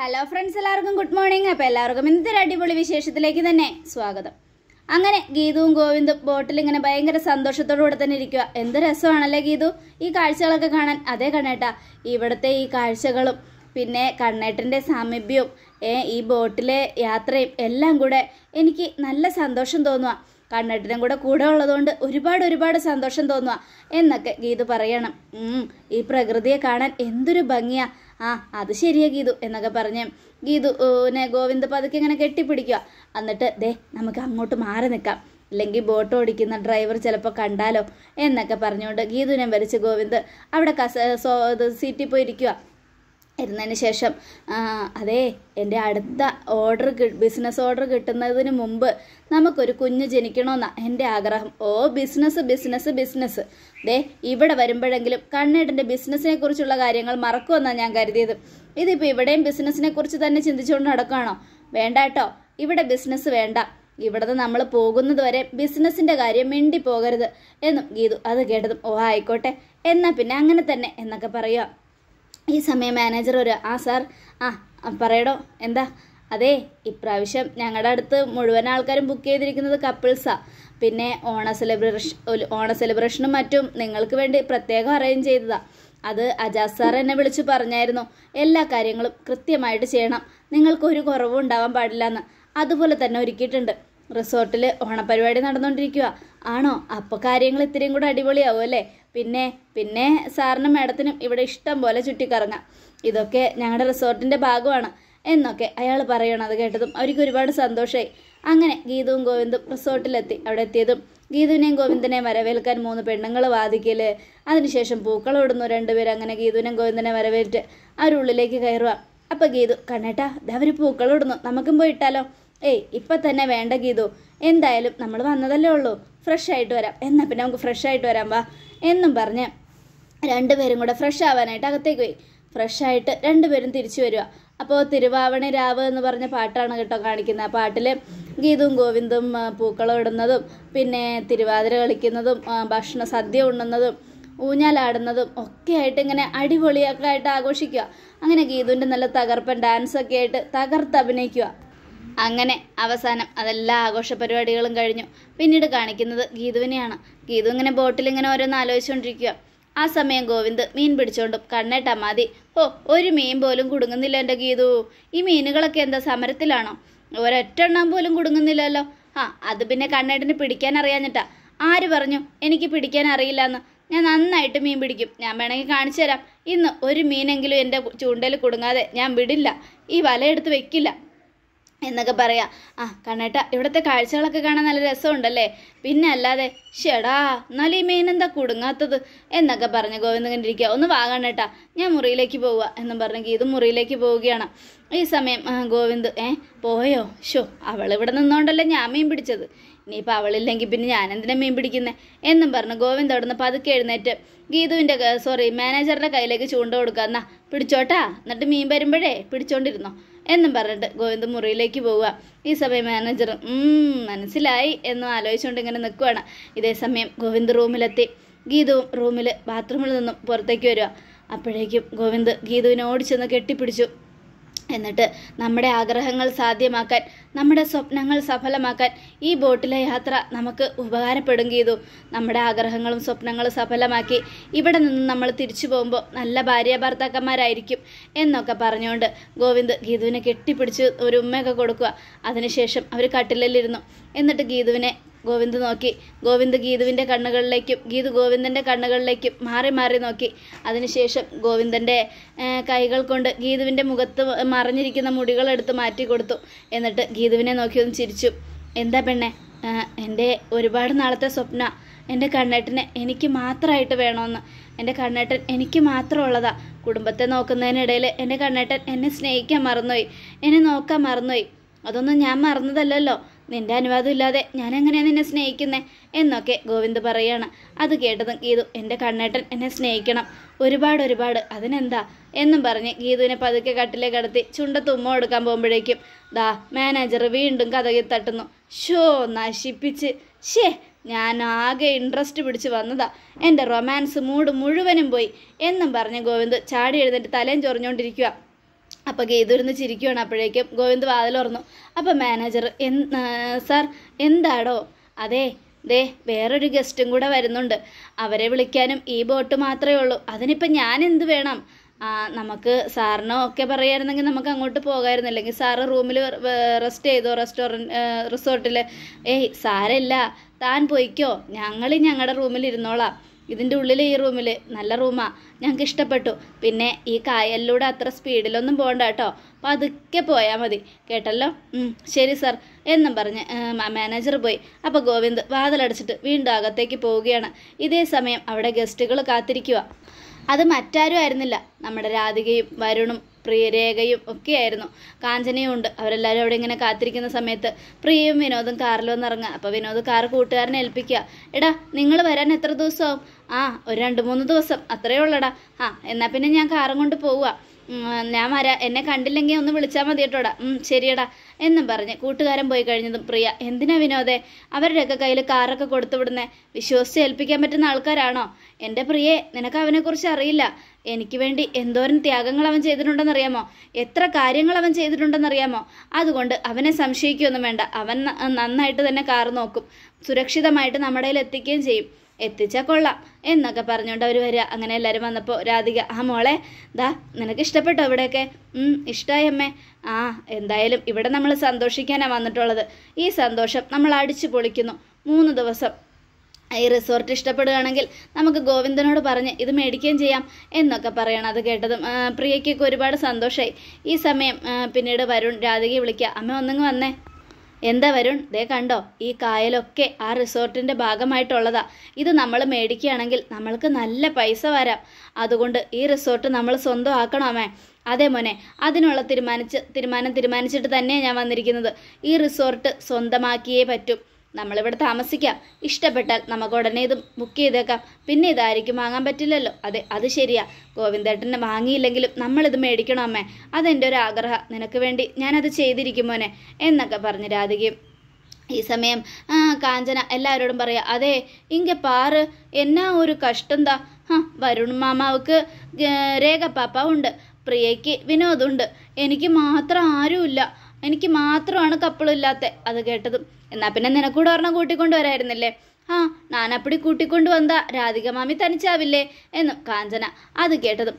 hello friends എല്ലാവർക്കും good morning അപ്പോൾ എല്ലാവർക്കും ഇന്നത്തെ അടിപൊളി വിശേഷത്തിലേക്ക് തന്നെ സ്വാഗതം അങ്ങനെ ഗീതുവും ഗോവിന്ദും ബോട്ടിൽ ഇങ്ങനെ ഭയങ്കര സന്തോഷത്തോടുകൂടെ തന്നെ ഇരിക്കുക എന്ത് രസമാണല്ലേ ഗീതു ഈ കാഴ്ചകളൊക്കെ കാണാൻ അതേ കണ്ണേട്ട ഇവിടുത്തെ ഈ കാഴ്ചകളും പിന്നെ കണ്ണേട്ടൻ്റെ സാമീപ്യവും ഈ ബോട്ടിലെ യാത്രയും എല്ലാം കൂടെ എനിക്ക് നല്ല സന്തോഷം തോന്നുക കണ്ണേട്ടനും കൂടെ കൂടെ ഉള്ളതുകൊണ്ട് ഒരുപാട് ഒരുപാട് സന്തോഷം തോന്നുക എന്നൊക്കെ ഗീതു പറയണം ഈ പ്രകൃതിയെ കാണാൻ എന്തൊരു ഭംഗിയാണ് ആ അത് ശരിയാ ഗീതു എന്നൊക്കെ പറഞ്ഞ് ഗീതുനെ ഗോവിന്ദ് പതുക്കെ ഇങ്ങനെ കെട്ടിപ്പിടിക്കുക എന്നിട്ട് ദേ നമുക്ക് അങ്ങോട്ട് മാറി നിൽക്കാം അല്ലെങ്കിൽ ബോട്ട് ഓടിക്കുന്ന ഡ്രൈവർ ചിലപ്പോൾ കണ്ടാലോ എന്നൊക്കെ പറഞ്ഞുകൊണ്ട് ഗീതുവിനെ വരച്ച് ഗോവിന്ദ് അവിടെ കസ സീറ്റിൽ പോയിരിക്കുക ഇരുന്നതിന് ശേഷം അതെ എൻ്റെ അടുത്ത ഓർഡർ ബിസിനസ് ഓർഡർ കിട്ടുന്നതിന് മുമ്പ് നമുക്കൊരു കുഞ്ഞ് ജനിക്കണമെന്നാണ് എൻ്റെ ആഗ്രഹം ഓ ബിസിനസ് ബിസിനസ് ബിസിനസ് ദേ ഇവിടെ വരുമ്പോഴെങ്കിലും കണ്ണേട്ടൻ്റെ ബിസിനസ്സിനെ കുറിച്ചുള്ള കാര്യങ്ങൾ മറക്കുമെന്നാണ് ഞാൻ കരുതിയത് ഇതിപ്പോൾ ഇവിടെയും ബിസിനസ്സിനെ കുറിച്ച് തന്നെ ചിന്തിച്ചുകൊണ്ട് നടക്കുകയാണോ വേണ്ട കേട്ടോ ഇവിടെ ബിസിനസ് വേണ്ട ഇവിടുന്ന് നമ്മൾ പോകുന്നത് വരെ ബിസിനസ്സിൻ്റെ കാര്യം മിണ്ടി പോകരുത് എന്നും ഗീതു അത് കേട്ടതും ഓ ആയിക്കോട്ടെ എന്നാൽ പിന്നെ അങ്ങനെ തന്നെ എന്നൊക്കെ പറയുക ഈ സമയം മാനേജർ ഒരു ആ സാർ ആ പറയടോ എന്താ അതെ ഇപ്രാവശ്യം ഞങ്ങളുടെ അടുത്ത് മുഴുവൻ ആൾക്കാരും ബുക്ക് ചെയ്തിരിക്കുന്നത് കപ്പിൾസാ പിന്നെ ഓണ സെലിബ്രേഷൻ ഓണ സെലിബ്രേഷനും മറ്റും നിങ്ങൾക്ക് വേണ്ടി പ്രത്യേകം അറേഞ്ച് ചെയ്തതാ അത് അജാസ് സാർ എന്നെ വിളിച്ചു പറഞ്ഞായിരുന്നു എല്ലാ കാര്യങ്ങളും കൃത്യമായിട്ട് ചെയ്യണം നിങ്ങൾക്ക് ഒരു കുറവും ഉണ്ടാവാൻ പാടില്ല എന്ന് അതുപോലെ തന്നെ ഒരുക്കിയിട്ടുണ്ട് റിസോർട്ടിൽ ഓണപരിപാടി നടന്നുകൊണ്ടിരിക്കുക ആണോ അപ്പോൾ കാര്യങ്ങൾ ഇത്രയും കൂടെ അടിപൊളിയാവും അല്ലേ പിന്നെ പിന്നെ സാറിനും മാഡത്തിനും ഇവിടെ ഇഷ്ടം പോലെ ചുറ്റിക്കറങ്ങാം ഇതൊക്കെ ഞങ്ങളുടെ റിസോർട്ടിൻ്റെ ഭാഗമാണ് എന്നൊക്കെ അയാൾ പറയണത് കേട്ടതും അവർക്ക് ഒരുപാട് സന്തോഷമായി അങ്ങനെ ഗീതവും ഗോവിന്ദും റിസോർട്ടിലെത്തി അവിടെ എത്തിയതും ഗീതുവിനെയും ഗോവിന്ദനെയും വരവേൽക്കാൻ മൂന്ന് പെണ്ണുങ്ങൾ വാദിക്കൽ അതിനുശേഷം ഇടുന്നു രണ്ടുപേരും അങ്ങനെ ഗീതുവിനെയും ഗോവിന്ദനെ വരവേറ്റ് അവരുള്ളിലേക്ക് കയറുക അപ്പോൾ ഗീതു കണ്ണേട്ടാ അവർ പൂക്കളോടുന്നു നമുക്കും പോയിട്ടാലോ ഏയ് ഇപ്പൊ തന്നെ വേണ്ട ഗീതു എന്തായാലും നമ്മൾ വന്നതല്ലേ ഉള്ളൂ ഫ്രഷ് ആയിട്ട് വരാം എന്നാ പിന്നെ നമുക്ക് ഫ്രഷ് ആയിട്ട് വരാം വാ എന്നും പറഞ്ഞ് രണ്ടുപേരും കൂടെ ഫ്രഷ് ആവാനായിട്ട് അകത്തേക്ക് പോയി ഫ്രഷ് ആയിട്ട് രണ്ടുപേരും തിരിച്ചു വരിക അപ്പോൾ തിരുവാവണി രാവ് എന്ന് പറഞ്ഞ പാട്ടാണ് കേട്ടോ കാണിക്കുന്നത് ആ പാട്ടിൽ ഗീതും ഗോവിന്ദും പൂക്കളം ഇടുന്നതും പിന്നെ തിരുവാതിര കളിക്കുന്നതും ഭക്ഷണ സദ്യ ഉണ്ണുന്നതും ഊഞ്ഞാലാടുന്നതും ഒക്കെ ആയിട്ട് ഇങ്ങനെ അടിപൊളിയൊക്കെ ആയിട്ട് ആഘോഷിക്കുക അങ്ങനെ ഗീതുവിൻ്റെ നല്ല തകർപ്പൻ ഡാൻസൊക്കെ ആയിട്ട് തകർത്ത് അഭിനയിക്കുക അങ്ങനെ അവസാനം അതെല്ലാ ആഘോഷ പരിപാടികളും കഴിഞ്ഞു പിന്നീട് കാണിക്കുന്നത് ഗീതുവിനെയാണ് ഗീതു ഇങ്ങനെ ബോട്ടിൽ ഇങ്ങനെ ഓരോന്ന് ആലോചിച്ചുകൊണ്ടിരിക്കുക ആ സമയം ഗോവിന്ദ് മീൻ പിടിച്ചുകൊണ്ടും കണ്ണേട്ടാ മതി ഓ ഒരു മീൻ പോലും കുടുങ്ങുന്നില്ല എൻ്റെ ഗീതു ഈ മീനുകളൊക്കെ എന്താ സമരത്തിലാണോ ഒരൊറ്റ എണ്ണം പോലും കുടുങ്ങുന്നില്ലല്ലോ ആ അത് പിന്നെ കണ്ണേട്ടിന് പിടിക്കാൻ അറിയാഞ്ഞിട്ടാ ആര് പറഞ്ഞു എനിക്ക് പിടിക്കാൻ അറിയില്ല എന്ന് ഞാൻ നന്നായിട്ട് മീൻ പിടിക്കും ഞാൻ വേണമെങ്കിൽ കാണിച്ചു തരാം ഇന്ന് ഒരു മീനെങ്കിലും എൻ്റെ ചൂണ്ടയിൽ കുടുങ്ങാതെ ഞാൻ വിടില്ല ഈ വലയെടുത്ത് വെക്കില്ല എന്നൊക്കെ പറയാം ആ കണ്ണേട്ട ഇവിടുത്തെ കാഴ്ചകളൊക്കെ കാണാൻ നല്ല രസമുണ്ടല്ലേ പിന്നെ അല്ലാതെ ഷെടാ എന്നാൽ ഈ മീൻ എന്താ കുടുങ്ങാത്തത് എന്നൊക്കെ പറഞ്ഞ് ഗോവിന്ദൻ കണ്ടിരിക്കുക ഒന്ന് വാ കണ്ണേട്ട ഞാൻ മുറിയിലേക്ക് പോവുക എന്നും പറഞ്ഞ് ഗീത് മുറിയിലേക്ക് പോവുകയാണ് ഈ സമയം ഗോവിന്ദ് ഏ പോയോ ഷോ അവൾ ഇവിടെ നിന്നോണ്ടല്ലേ ഞാൻ മീൻ പിടിച്ചത് ഇനിയിപ്പോൾ അവളില്ലെങ്കിൽ പിന്നെ ഞാൻ എന്തിനാ മീൻ പിടിക്കുന്നത് എന്നും പറഞ്ഞ് ഗോവിന്ദ് അവിടുന്ന് പതുക്കെ എഴുന്നേറ്റ് ഗീതുവിൻ്റെ സോറി മാനേജറിൻ്റെ കയ്യിലേക്ക് ചൂണ്ട കൊടുക്കുക എന്നാ പിടിച്ചോട്ടാ എന്നിട്ട് മീൻ വരുമ്പോഴേ പിടിച്ചോണ്ടിരുന്നോ എന്നും പറഞ്ഞിട്ട് ഗോവിന്ദ് മുറിയിലേക്ക് പോവുക ഈ സമയം മാനേജർ മനസ്സിലായി എന്നും ആലോചിച്ചുകൊണ്ട് ഇങ്ങനെ നിൽക്കുകയാണ് ഇതേ സമയം ഗോവിന്ദ് റൂമിലെത്തി ഗീതവും റൂമിൽ ബാത്റൂമിൽ നിന്നും പുറത്തേക്ക് വരിക അപ്പോഴേക്കും ഗോവിന്ദ് ഗീതുവിനെ ഓടിച്ചെന്ന് കെട്ടിപ്പിടിച്ചു എന്നിട്ട് നമ്മുടെ ആഗ്രഹങ്ങൾ സാധ്യമാക്കാൻ നമ്മുടെ സ്വപ്നങ്ങൾ സഫലമാക്കാൻ ഈ ബോട്ടിലെ യാത്ര നമുക്ക് ഉപകാരപ്പെടും ചെയ്തു നമ്മുടെ ആഗ്രഹങ്ങളും സ്വപ്നങ്ങളും സഫലമാക്കി ഇവിടെ നിന്ന് നമ്മൾ തിരിച്ചു പോകുമ്പോൾ നല്ല ഭാര്യ ഭർത്താക്കന്മാരായിരിക്കും എന്നൊക്കെ പറഞ്ഞുകൊണ്ട് ഗോവിന്ദ് ഗീതുവിനെ കെട്ടിപ്പിടിച്ച് ഒരു ഉമ്മയൊക്കെ കൊടുക്കുക അതിനുശേഷം അവർ കട്ടിലിരുന്നു എന്നിട്ട് ഗീതുവിനെ ഗോവിന്ദ് നോക്കി ഗോവിന്ദ് ഗീതുവിൻ്റെ കണ്ണുകളിലേക്കും ഗീതു ഗോവിന്ദൻ്റെ കണ്ണുകളിലേക്കും മാറി മാറി നോക്കി അതിനുശേഷം ഗോവിന്ദൻ്റെ കൈകൾ കൊണ്ട് ഗീതുവിൻ്റെ മുഖത്ത് മറിഞ്ഞിരിക്കുന്ന മുടികൾ മാറ്റി കൊടുത്തു എന്നിട്ട് ഗീതുവിനെ നോക്കിയൊന്ന് ചിരിച്ചു എന്താ പെണ്ണെ എൻ്റെ ഒരുപാട് നാളത്തെ സ്വപ്ന എൻ്റെ കണ്ണേട്ടനെ എനിക്ക് മാത്രമായിട്ട് വേണമെന്ന് എൻ്റെ കണ്ണേട്ടൻ എനിക്ക് മാത്രമുള്ളതാ കുടുംബത്തെ നോക്കുന്നതിനിടയിൽ എൻ്റെ കണ്ണേട്ടൻ എന്നെ സ്നേഹിക്കാൻ മറന്നുപോയി എന്നെ നോക്കാൻ മറന്നുപോയി അതൊന്നും ഞാൻ മറന്നതല്ലല്ലോ നിന്റെ അനുവാദം ഇല്ലാതെ ഞാൻ എങ്ങനെയാണ് നിന്നെ സ്നേഹിക്കുന്നത് എന്നൊക്കെ ഗോവിന്ദ് പറയാണ് അത് കേട്ടതും ഗീതു എൻ്റെ കണ്ണേട്ടൻ എന്നെ സ്നേഹിക്കണം ഒരുപാട് ഒരുപാട് അതിനെന്താ എന്നും പറഞ്ഞ് ഗീതുവിനെ പതുക്കെ കട്ടിലെ കടത്തി ചുണ്ടത്ത് ഉമ്മ കൊടുക്കാൻ പോകുമ്പോഴേക്കും ദാ മാനേജർ വീണ്ടും കഥകി തട്ടുന്നു ഷോ നശിപ്പിച്ച് ഷേ ഞാൻ ആകെ ഇൻട്രസ്റ്റ് പിടിച്ച് വന്നതാ എൻ്റെ റൊമാൻസ് മൂഡ് മുഴുവനും പോയി എന്നും പറഞ്ഞ് ഗോവിന്ദ് ചാടി എഴുന്നേറ്റ് തലയും ചൊറിഞ്ഞുകൊണ്ടിരിക്കുക അപ്പോൾ ഗേതുരുന്ന് ചിരിക്കുകയാണ് അപ്പോഴേക്കും ഗോവിന്ദ് വാതിലുറന്നു അപ്പോൾ മാനേജർ എൻ സാർ എന്താടോ അതെ ദേ വേറൊരു ഗസ്റ്റും കൂടെ വരുന്നുണ്ട് അവരെ വിളിക്കാനും ഈ ബോട്ട് മാത്രമേ ഉള്ളൂ അതിനിപ്പോൾ ഞാൻ എന്ത് വേണം നമുക്ക് സാറിനോ ഒക്കെ പറയായിരുന്നെങ്കിൽ നമുക്ക് അങ്ങോട്ട് പോകാമായിരുന്നു അല്ലെങ്കിൽ സാറ് റൂമിൽ റെസ്റ്റ് ചെയ്തോ റെസ്റ്റോറൻറ്റ് റിസോർട്ടിൽ ഏയ് സാരല്ല താൻ പോയിക്കോ ഞങ്ങൾ ഞങ്ങളുടെ റൂമിൽ ഇരുന്നോളാം ഇതിൻ്റെ ഉള്ളിൽ ഈ റൂമിൽ നല്ല റൂമാ ഞങ്ങൾക്ക് ഇഷ്ടപ്പെട്ടു പിന്നെ ഈ കായലിലൂടെ അത്ര സ്പീഡിലൊന്നും പോകണ്ട കേട്ടോ അപ്പോൾ അതൊക്കെ പോയാൽ മതി കേട്ടല്ലോ ശരി സർ എന്നും പറഞ്ഞ് മാനേജർ പോയി അപ്പോൾ ഗോവിന്ദ് വാതിലടച്ചിട്ട് വീണ്ടും അകത്തേക്ക് പോവുകയാണ് ഇതേ സമയം അവിടെ ഗസ്റ്റുകൾ കാത്തിരിക്കുക അത് മറ്റാരും ആയിരുന്നില്ല നമ്മുടെ രാധികയും വരുണും പ്രിയരേഖയും ഒക്കെയായിരുന്നു കാഞ്ചനയും ഉണ്ട് അവരെല്ലാവരും അവിടെ ഇങ്ങനെ കാത്തിരിക്കുന്ന സമയത്ത് പ്രിയയും വിനോദും കാറിൽ വന്നിറങ്ങുക അപ്പോൾ വിനോദ് കാർ കൂട്ടുകാരനെ ഏൽപ്പിക്കുക എടാ നിങ്ങൾ വരാൻ എത്ര ദിവസമാവും ആ ഒരു രണ്ട് മൂന്ന് ദിവസം അത്രയേ ഉള്ളടാ ആ എന്നാൽ പിന്നെ ഞാൻ കാറും കൊണ്ട് പോവുക ഞാൻ വരാം എന്നെ കണ്ടില്ലെങ്കിൽ ഒന്ന് വിളിച്ചാൽ മതി കേട്ടോടാ ശരിയടാ എന്നും പറഞ്ഞ് കൂട്ടുകാരൻ പോയി കഴിഞ്ഞതും പ്രിയ എന്തിനാ വിനോദേ അവരുടെയൊക്കെ കയ്യിൽ കാറൊക്കെ കൊടുത്തുവിടുന്നേ വിശ്വസിച്ച് ഏൽപ്പിക്കാൻ പറ്റുന്ന ആൾക്കാരാണോ എൻ്റെ പ്രിയെ നിനക്ക് അവനെക്കുറിച്ച് അറിയില്ല എനിക്ക് വേണ്ടി എന്തോരം ത്യാഗങ്ങൾ അവൻ ചെയ്തിട്ടുണ്ടെന്നറിയാമോ എത്ര കാര്യങ്ങൾ അവൻ ചെയ്തിട്ടുണ്ടെന്നറിയാമോ അതുകൊണ്ട് അവനെ സംശയിക്കുകയൊന്നും വേണ്ട അവൻ നന്നായിട്ട് തന്നെ കാർ നോക്കും സുരക്ഷിതമായിട്ട് നമ്മുടെ കയ്യിൽ എത്തിക്കുകയും ചെയ്യും എത്തിച്ചാൽ കൊള്ളാം എന്നൊക്കെ പറഞ്ഞുകൊണ്ട് അവർ വരിക അങ്ങനെ എല്ലാവരും വന്നപ്പോൾ രാധിക ആ മോളെ ദാ നിനക്ക് ഇഷ്ടപ്പെട്ടോ ഇവിടെയൊക്കെ ഇഷ്ടമായി അമ്മേ ആ എന്തായാലും ഇവിടെ നമ്മൾ സന്തോഷിക്കാനാണ് വന്നിട്ടുള്ളത് ഈ സന്തോഷം നമ്മൾ അടിച്ചു പൊളിക്കുന്നു മൂന്ന് ദിവസം ഈ റിസോർട്ട് ഇഷ്ടപ്പെടുകയാണെങ്കിൽ നമുക്ക് ഗോവിന്ദനോട് പറഞ്ഞ് ഇത് മേടിക്കുകയും ചെയ്യാം എന്നൊക്കെ പറയണം അത് കേട്ടതും പ്രിയയ്ക്കൊക്കെ ഒരുപാട് സന്തോഷമായി ഈ സമയം പിന്നീട് വരുൺ രാധികയെ വിളിക്കുക അമ്മ ഒന്നിങ്ങ് വന്നേ എന്താ വരുൺ ദേ കണ്ടോ ഈ കായലൊക്കെ ആ റിസോർട്ടിൻ്റെ ഭാഗമായിട്ടുള്ളതാ ഇത് നമ്മൾ മേടിക്കുകയാണെങ്കിൽ നമ്മൾക്ക് നല്ല പൈസ വരാം അതുകൊണ്ട് ഈ റിസോർട്ട് നമ്മൾ സ്വന്തമാക്കണമേ അതേ അതെ മോനെ അതിനുള്ള തീരുമാനിച്ച് തീരുമാനം തീരുമാനിച്ചിട്ട് തന്നെയാണ് ഞാൻ വന്നിരിക്കുന്നത് ഈ റിസോർട്ട് സ്വന്തമാക്കിയേ പറ്റും നമ്മളിവിടെ താമസിക്കാം ഇഷ്ടപ്പെട്ടാൽ നമുക്ക് ഉടനെ ഇത് ബുക്ക് ചെയ്തേക്കാം പിന്നെ ഇതായിരിക്കും വാങ്ങാൻ പറ്റില്ലല്ലോ അതെ അത് ശരിയാ ഗോവിന്ദേട്ടനെ വാങ്ങിയില്ലെങ്കിലും നമ്മളിത് മേടിക്കണം അമ്മേ അതെൻ്റെ ഒരു ആഗ്രഹം നിനക്ക് വേണ്ടി ഞാനത് ചെയ്തിരിക്കും മോനെ എന്നൊക്കെ പറഞ്ഞ് രാധികയും ഈ സമയം കാഞ്ചന എല്ലാവരോടും പറയാം അതെ ഇങ്ങ പാറ് എന്നാ ഒരു കഷ്ടന്താ ഹാ വരുൺ മാമാവുക്ക് രേഖ പാപ്പ ഉണ്ട് പ്രിയയ്ക്ക് വിനോദുണ്ട് എനിക്ക് മാത്രം ആരുമില്ല എനിക്ക് മാത്രമാണ് കപ്പളില്ലാത്ത അത് കേട്ടതും എന്നാ പിന്നെ നിനക്കൂടെ ഒരെണ്ണം കൂട്ടിക്കൊണ്ട് വരായിരുന്നില്ലേ ആ നാനപ്പടി കൂട്ടിക്കൊണ്ട് വന്നാ രാധിക മാമി തനിച്ചാവില്ലേ എന്നു കാഞ്ചന അത് കേട്ടതും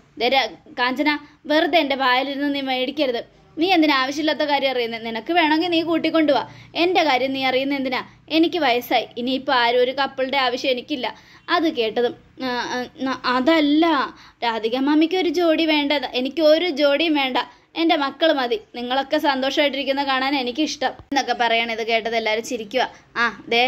കാഞ്ചന വെറുതെ എൻ്റെ വായിലിരുന്ന് നീ മേടിക്കരുത് നീ എന്തിനാ ആവശ്യമില്ലാത്ത കാര്യം അറിയുന്നത് നിനക്ക് വേണമെങ്കിൽ നീ കൂട്ടിക്കൊണ്ടു വാ എൻ്റെ കാര്യം നീ അറിയുന്ന എന്തിനാ എനിക്ക് വയസ്സായി ഇനിയിപ്പോൾ ആരും ഒരു കപ്പിളുടെ ആവശ്യം എനിക്കില്ല അത് കേട്ടതും അതല്ല രാധിക മാമിക്ക് ഒരു ജോഡി വേണ്ടത് എനിക്ക് ഒരു ജോഡിയും വേണ്ട എൻ്റെ മക്കൾ മതി നിങ്ങളൊക്കെ സന്തോഷമായിട്ടിരിക്കുന്ന കാണാൻ എനിക്കിഷ്ടം എന്നൊക്കെ പറയണം ഇത് കേട്ടത് എല്ലാവരും ചിരിക്കുക ആ ദേ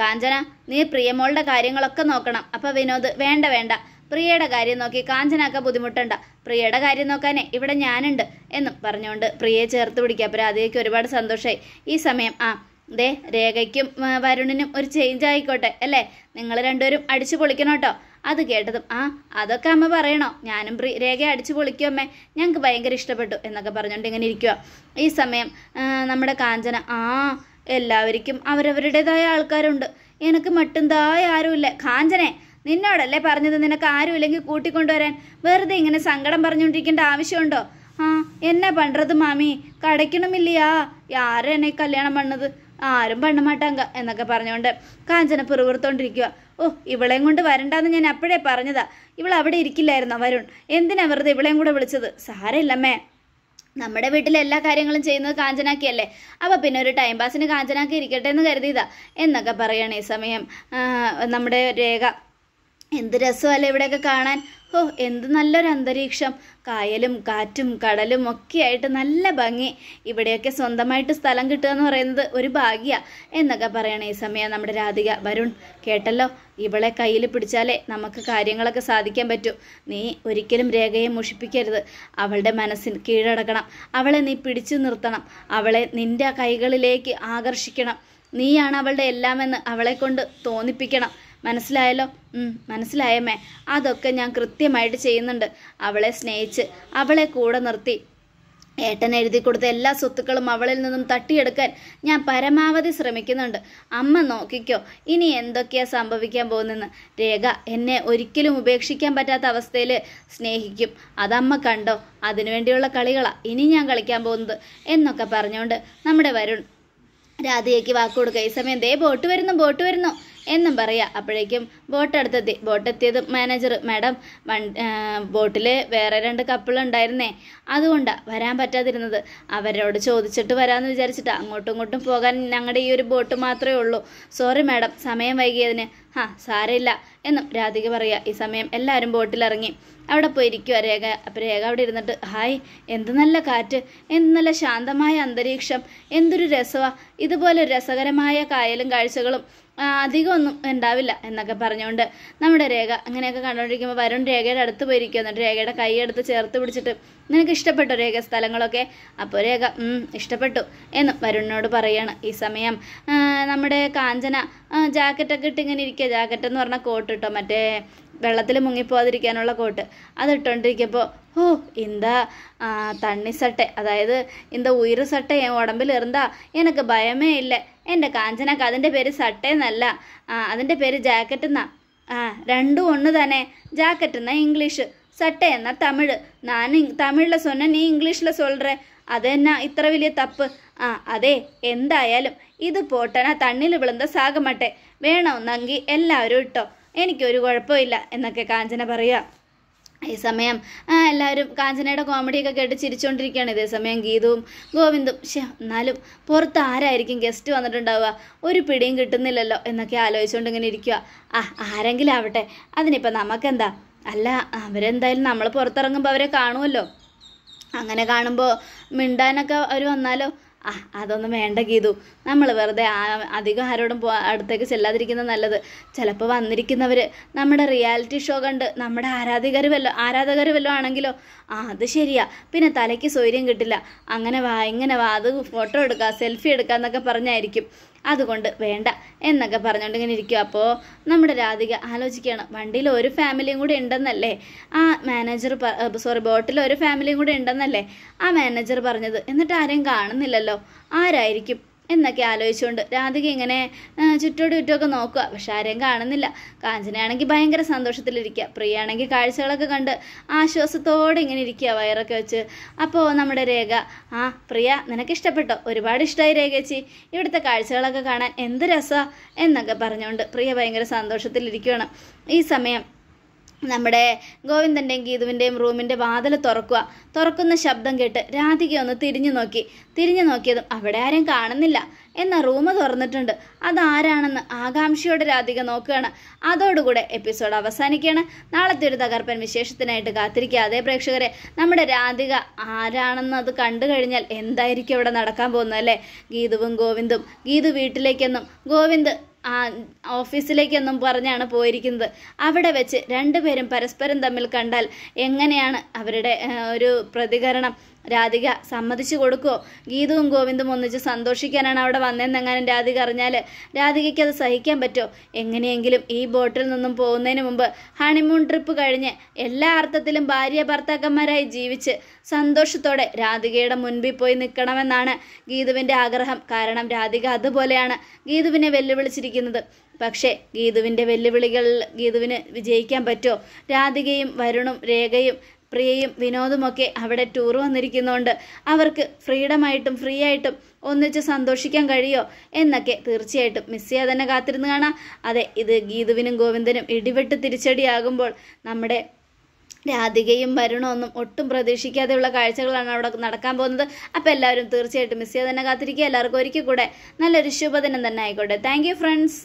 കാഞ്ചന നീ പ്രിയമോളുടെ കാര്യങ്ങളൊക്കെ നോക്കണം അപ്പോൾ വിനോദ് വേണ്ട വേണ്ട പ്രിയയുടെ കാര്യം നോക്കി കാഞ്ചനാക്ക ബുദ്ധിമുട്ടണ്ട പ്രിയയുടെ കാര്യം നോക്കാനേ ഇവിടെ ഞാനുണ്ട് എന്നും പറഞ്ഞുകൊണ്ട് പ്രിയയെ ചേർത്ത് പിടിക്കുക അപ്പോൾ അതിലേക്ക് ഒരുപാട് സന്തോഷമായി ഈ സമയം ആ ദേ രേഖയ്ക്കും വരുണിനും ഒരു ചേഞ്ച് ആയിക്കോട്ടെ അല്ലേ നിങ്ങൾ രണ്ടുപേരും അടിച്ചു പൊളിക്കണം കേട്ടോ അത് കേട്ടതും ആ അതൊക്കെ അമ്മ പറയണോ ഞാനും രേഖ അടിച്ചു പൊളിക്കും അമ്മേ ഞങ്ങൾക്ക് ഭയങ്കര ഇഷ്ടപ്പെട്ടു എന്നൊക്കെ പറഞ്ഞുകൊണ്ട് ഇങ്ങനെ ഇരിക്കുക ഈ സമയം നമ്മുടെ കാഞ്ചന ആ എല്ലാവർക്കും അവരവരുടേതായ ആൾക്കാരുണ്ട് എനിക്ക് മട്ടുന്തായ ആരുമില്ല കാഞ്ചനെ നിന്നോടല്ലേ പറഞ്ഞത് നിനക്ക് ആരുമില്ലെങ്കിൽ കൂട്ടിക്കൊണ്ടുവരാൻ വെറുതെ ഇങ്ങനെ സങ്കടം പറഞ്ഞുകൊണ്ടിരിക്കേണ്ട ആവശ്യമുണ്ടോ ആ എന്നാ പണ്ടത് മാമി കടയ്ക്കണമില്ലയാ ആരെന്നെ എന്നെ കല്യാണം പണത് ആരും പണ്ണുമാട്ടാങ്ക എന്നൊക്കെ പറഞ്ഞുകൊണ്ട് കാഞ്ചന പിറുവിറുത്തോണ്ടിരിക്കുക ഓ ഇവളെയും കൊണ്ട് വരണ്ടാന്ന് ഞാൻ അപ്പോഴേ പറഞ്ഞതാ ഇവൾ അവിടെ ഇരിക്കില്ലായിരുന്നു വരുൺ എന്തിനാ വെറുതെ ഇവളെയും കൂടെ വിളിച്ചത് സാരമില്ലമ്മേ നമ്മുടെ വീട്ടിലെ എല്ലാ കാര്യങ്ങളും ചെയ്യുന്നത് കാഞ്ചനാക്കിയല്ലേ അപ്പോൾ പിന്നെ ഒരു ടൈം പാസിന് കാഞ്ചനാക്കി ഇരിക്കട്ടെ എന്ന് കരുതിയതാ എന്നൊക്കെ പറയണേ ഈ സമയം നമ്മുടെ രേഖ എന്ത് രസമല്ലേ ഇവിടെയൊക്കെ കാണാൻ ഓ എന്ത് നല്ലൊരു അന്തരീക്ഷം കായലും കാറ്റും കടലും ഒക്കെയായിട്ട് നല്ല ഭംഗി ഇവിടെയൊക്കെ സ്വന്തമായിട്ട് സ്ഥലം കിട്ടുക എന്ന് പറയുന്നത് ഒരു ഭാഗ്യ എന്നൊക്കെ പറയണം ഈ സമയം നമ്മുടെ രാധിക വരുൺ കേട്ടല്ലോ ഇവളെ കയ്യിൽ പിടിച്ചാലേ നമുക്ക് കാര്യങ്ങളൊക്കെ സാധിക്കാൻ പറ്റൂ നീ ഒരിക്കലും രേഖയെ മുഷിപ്പിക്കരുത് അവളുടെ മനസ്സിന് കീഴടക്കണം അവളെ നീ പിടിച്ചു നിർത്തണം അവളെ നിൻ്റെ കൈകളിലേക്ക് ആകർഷിക്കണം നീയാണ് അവളുടെ എല്ലാമെന്ന് അവളെ കൊണ്ട് തോന്നിപ്പിക്കണം മനസ്സിലായല്ലോ മനസ്സിലായമ്മേ അതൊക്കെ ഞാൻ കൃത്യമായിട്ട് ചെയ്യുന്നുണ്ട് അവളെ സ്നേഹിച്ച് അവളെ കൂടെ നിർത്തി ഏട്ടൻ എഴുതി കൊടുത്ത എല്ലാ സ്വത്തുക്കളും അവളിൽ നിന്നും തട്ടിയെടുക്കാൻ ഞാൻ പരമാവധി ശ്രമിക്കുന്നുണ്ട് അമ്മ നോക്കിക്കോ ഇനി എന്തൊക്കെയാ സംഭവിക്കാൻ പോകുന്നെന്ന് രേഖ എന്നെ ഒരിക്കലും ഉപേക്ഷിക്കാൻ പറ്റാത്ത അവസ്ഥയിൽ സ്നേഹിക്കും അതമ്മ കണ്ടോ അതിനുവേണ്ടിയുള്ള കളികളാ ഇനി ഞാൻ കളിക്കാൻ പോകുന്നത് എന്നൊക്കെ പറഞ്ഞുകൊണ്ട് നമ്മുടെ വരുൺ രാധികയ്ക്ക് വാക്കുകൊടുക്കുക ഈ സമയം ദേ ബോട്ട് വരുന്നു ബോട്ട് വരുന്നു എന്നും പറയാ അപ്പോഴേക്കും ബോട്ടടുത്തെത്തി ബോട്ടെത്തിയതും മാനേജർ മാഡം വൺ ബോട്ടിൽ വേറെ രണ്ട് കപ്പിൾ ഉണ്ടായിരുന്നേ അതുകൊണ്ടാണ് വരാൻ പറ്റാതിരുന്നത് അവരോട് ചോദിച്ചിട്ട് വരാമെന്ന് വിചാരിച്ചിട്ട് അങ്ങോട്ടും ഇങ്ങോട്ടും പോകാൻ ഞങ്ങളുടെ ഈ ഒരു ബോട്ട് മാത്രമേ ഉള്ളൂ സോറി മാഡം സമയം വൈകിയതിന് ആ സാരമില്ല എന്നും രാധിക പറയുക ഈ സമയം എല്ലാവരും ബോട്ടിലിറങ്ങി അവിടെ പോയിരിക്കുക രേഖ അപ്പോൾ രേഖ അവിടെ ഇരുന്നിട്ട് ഹായ് എന്ത് നല്ല കാറ്റ് എന്ത് നല്ല ശാന്തമായ അന്തരീക്ഷം എന്തൊരു രസമാണ് ഇതുപോലെ രസകരമായ കായലും കാഴ്ചകളും അധികമൊന്നും ഉണ്ടാവില്ല എന്നൊക്കെ പറഞ്ഞു പറഞ്ഞുകൊണ്ട് നമ്മുടെ രേഖ അങ്ങനെയൊക്കെ കണ്ടുകൊണ്ടിരിക്കുമ്പോൾ വരുൺ രേഖയുടെ അടുത്ത് പോയിരിക്കുക എന്നിട്ട് രേഖയുടെ കൈയെടുത്ത് ചേർത്ത് പിടിച്ചിട്ട് നിനക്ക് ഇഷ്ടപ്പെട്ടു രേഖ സ്ഥലങ്ങളൊക്കെ അപ്പോൾ രേഖ ഇഷ്ടപ്പെട്ടു എന്ന് വരുണിനോട് പറയാണ് ഈ സമയം നമ്മുടെ കാഞ്ചന ജാക്കറ്റൊക്കെ ഇട്ട് ഇങ്ങനെ ഇരിക്കുക ജാക്കറ്റ് എന്ന് പറഞ്ഞാൽ കോട്ട് ഇട്ടോ മറ്റേ വെള്ളത്തിൽ മുങ്ങിപ്പോവാതിരിക്കാനുള്ള കോട്ട് അതിട്ടുകൊണ്ടിരിക്കുമ്പോൾ ഓ എന്താ തണ്ണി സട്ടെ അതായത് എന്താ ഉയർ സട്ടെ ഉടമ്പിൽ ഇറന്താ എനിക്ക് ഭയമേ ഇല്ല എൻ്റെ കാഞ്ചനക്ക് അതിൻ്റെ പേര് സട്ടെ എന്നല്ല അതിൻ്റെ പേര് ജാക്കറ്റ് എന്നാ ആ രണ്ടും ഒന്ന് തന്നെ ജാക്കറ്റ് എന്നാ ഇംഗ്ലീഷ് എന്നാ തമിഴ് ഞാൻ തമിഴിലെ தமிழில் നീ ഇംഗ്ലീഷിലെ സൊല്ലേ അത് തന്നെ ഇത്ര വലിയ തപ്പ് ആ അതെ എന്തായാലും ഇത് പോട്ടണ തണ്ണിൽ വിളന്ത സാകമട്ടെ വേണമെന്നെങ്കിൽ എല്ലാവരും ഇട്ടോ എനിക്കൊരു കുഴപ്പമില്ല എന്നൊക്കെ കാഞ്ചന പറയുക ഈ സമയം എല്ലാവരും കാഞ്ചനയുടെ കോമഡിയൊക്കെ കേട്ട് ചിരിച്ചുകൊണ്ടിരിക്കുകയാണ് ഇതേ സമയം ഗീതവും ഗോവിന്ദും ശേ എന്നാലും പുറത്ത് ആരായിരിക്കും ഗസ്റ്റ് വന്നിട്ടുണ്ടാവുക ഒരു പിടിയും കിട്ടുന്നില്ലല്ലോ എന്നൊക്കെ ആലോചിച്ചുകൊണ്ട് ഇങ്ങനെ ഇരിക്കുക ആ ആരെങ്കിലും ആവട്ടെ അതിനിപ്പോൾ നമുക്കെന്താ അല്ല അവരെന്തായാലും നമ്മൾ പുറത്തിറങ്ങുമ്പോൾ അവരെ കാണുമല്ലോ അങ്ങനെ കാണുമ്പോൾ മിണ്ടാനൊക്കെ അവർ വന്നാലോ ആ അതൊന്നും വേണ്ട ഗീതു നമ്മൾ വെറുതെ അധികം ആരോടും പോ അടുത്തേക്ക് ചെല്ലാതിരിക്കുന്നത് നല്ലത് ചിലപ്പോൾ വന്നിരിക്കുന്നവർ നമ്മുടെ റിയാലിറ്റി ഷോ കണ്ട് നമ്മുടെ ആരാധകർ വല്ലോ ആരാധകർ വല്ലോ ആണെങ്കിലോ ആ അത് ശരിയാ പിന്നെ തലയ്ക്ക് സ്വൈര്യം കിട്ടില്ല അങ്ങനെ വാ ഇങ്ങനെ വാ അത് ഫോട്ടോ എടുക്കുക സെൽഫി എടുക്കുക എന്നൊക്കെ പറഞ്ഞായിരിക്കും അതുകൊണ്ട് വേണ്ട എന്നൊക്കെ പറഞ്ഞുകൊണ്ട് ഇങ്ങനെ ഇരിക്കും അപ്പോൾ നമ്മുടെ രാധിക ആലോചിക്കുകയാണ് വണ്ടിയിൽ ഒരു ഫാമിലിയും കൂടി ഉണ്ടെന്നല്ലേ ആ മാനേജർ സോറി ബോട്ടിൽ ഒരു ഫാമിലിയും കൂടി ഉണ്ടെന്നല്ലേ ആ മാനേജർ പറഞ്ഞത് എന്നിട്ട് ആരെയും കാണുന്നില്ലല്ലോ ആരായിരിക്കും എന്നൊക്കെ ആലോചിച്ചുകൊണ്ട് രാധിക ഇങ്ങനെ ചുറ്റോട് ചുറ്റുമൊക്കെ നോക്കുക പക്ഷെ ആരെയും കാണുന്നില്ല കാഞ്ചനയാണെങ്കിൽ ഭയങ്കര സന്തോഷത്തിലിരിക്കുക പ്രിയാണെങ്കിൽ കാഴ്ചകളൊക്കെ കണ്ട് ആശ്വാസത്തോടെ ഇങ്ങനെ ഇരിക്കുക വയറൊക്കെ വെച്ച് അപ്പോൾ നമ്മുടെ രേഖ ആ പ്രിയ നിനക്ക് ഇഷ്ടപ്പെട്ടോ ഒരുപാട് ഇഷ്ടമായി രേഖച്ചി ഇവിടുത്തെ കാഴ്ചകളൊക്കെ കാണാൻ എന്ത് രസമാണ് എന്നൊക്കെ പറഞ്ഞുകൊണ്ട് പ്രിയ ഭയങ്കര സന്തോഷത്തിലിരിക്കുകയാണ് ഈ സമയം നമ്മുടെ ഗോവിന്ദൻ്റെയും ഗീതുവിൻ്റെയും റൂമിൻ്റെ വാതിൽ തുറക്കുക തുറക്കുന്ന ശബ്ദം കേട്ട് രാധിക ഒന്ന് തിരിഞ്ഞു നോക്കി തിരിഞ്ഞു നോക്കിയതും അവിടെ ആരും കാണുന്നില്ല എന്നാൽ റൂം തുറന്നിട്ടുണ്ട് അതാരാണെന്ന് ആകാംക്ഷയോടെ രാധിക നോക്കുകയാണ് അതോടുകൂടെ എപ്പിസോഡ് അവസാനിക്കുകയാണ് നാളത്തെ ഒരു തകർപ്പൻ വിശേഷത്തിനായിട്ട് കാത്തിരിക്കുക അതേ പ്രേക്ഷകരെ നമ്മുടെ രാധിക ആരാണെന്ന് അത് കണ്ടു കഴിഞ്ഞാൽ എന്തായിരിക്കും ഇവിടെ നടക്കാൻ പോകുന്നത് അല്ലേ ഗീതുവും ഗോവിന്ദും ഗീതു വീട്ടിലേക്കെന്നും ഗോവിന്ദ് ഓഫീസിലേക്കൊന്നും പറഞ്ഞാണ് പോയിരിക്കുന്നത് അവിടെ വെച്ച് രണ്ടുപേരും പരസ്പരം തമ്മിൽ കണ്ടാൽ എങ്ങനെയാണ് അവരുടെ ഒരു പ്രതികരണം രാധിക സമ്മതിച്ചു കൊടുക്കുമോ ഗീതവും ഗോവിന്ദും ഒന്നിച്ച് സന്തോഷിക്കാനാണ് അവിടെ വന്നതെന്നെങ്ങാനും രാധിക അറിഞ്ഞാൽ രാധികയ്ക്ക് അത് സഹിക്കാൻ പറ്റുമോ എങ്ങനെയെങ്കിലും ഈ ബോട്ടിൽ നിന്നും പോകുന്നതിന് മുമ്പ് ഹണിമൂൺ ട്രിപ്പ് കഴിഞ്ഞ് എല്ലാ അർത്ഥത്തിലും ഭാര്യ ഭർത്താക്കന്മാരായി ജീവിച്ച് സന്തോഷത്തോടെ രാധികയുടെ മുൻപിൽ പോയി നിൽക്കണമെന്നാണ് ഗീതുവിൻ്റെ ആഗ്രഹം കാരണം രാധിക അതുപോലെയാണ് ഗീതുവിനെ വെല്ലുവിളിച്ചിരിക്കുന്നത് പ്രതീക്ഷിക്കുന്നത് പക്ഷേ ഗീതുവിൻ്റെ വെല്ലുവിളികൾ ഗീതുവിന് വിജയിക്കാൻ പറ്റുമോ രാധികയും വരുണും രേഖയും പ്രിയയും വിനോദുമൊക്കെ അവിടെ ടൂർ വന്നിരിക്കുന്നതുകൊണ്ട് അവർക്ക് ഫ്രീഡമായിട്ടും ഫ്രീ ആയിട്ടും ഒന്നിച്ച് സന്തോഷിക്കാൻ കഴിയോ എന്നൊക്കെ തീർച്ചയായിട്ടും മിസ് ചെയ്യാതെ തന്നെ കാത്തിരുന്ന് കാണാം അതെ ഇത് ഗീതുവിനും ഗോവിന്ദനും ഇടിവെട്ട് തിരിച്ചടിയാകുമ്പോൾ നമ്മുടെ രാധികയും വരുണമൊന്നും ഒട്ടും പ്രതീക്ഷിക്കാതെയുള്ള കാഴ്ചകളാണ് അവിടെ നടക്കാൻ പോകുന്നത് അപ്പോൾ എല്ലാവരും തീർച്ചയായിട്ടും മിസ് ചെയ്യാതെ തന്നെ കാത്തിരിക്കുക എല്ലാവർക്കും ഒരിക്കൽ കൂടെ നല്ലൊരു ശുഭദിനം തന്നെ ആയിക്കോട്ടെ താങ്ക് ഫ്രണ്ട്സ്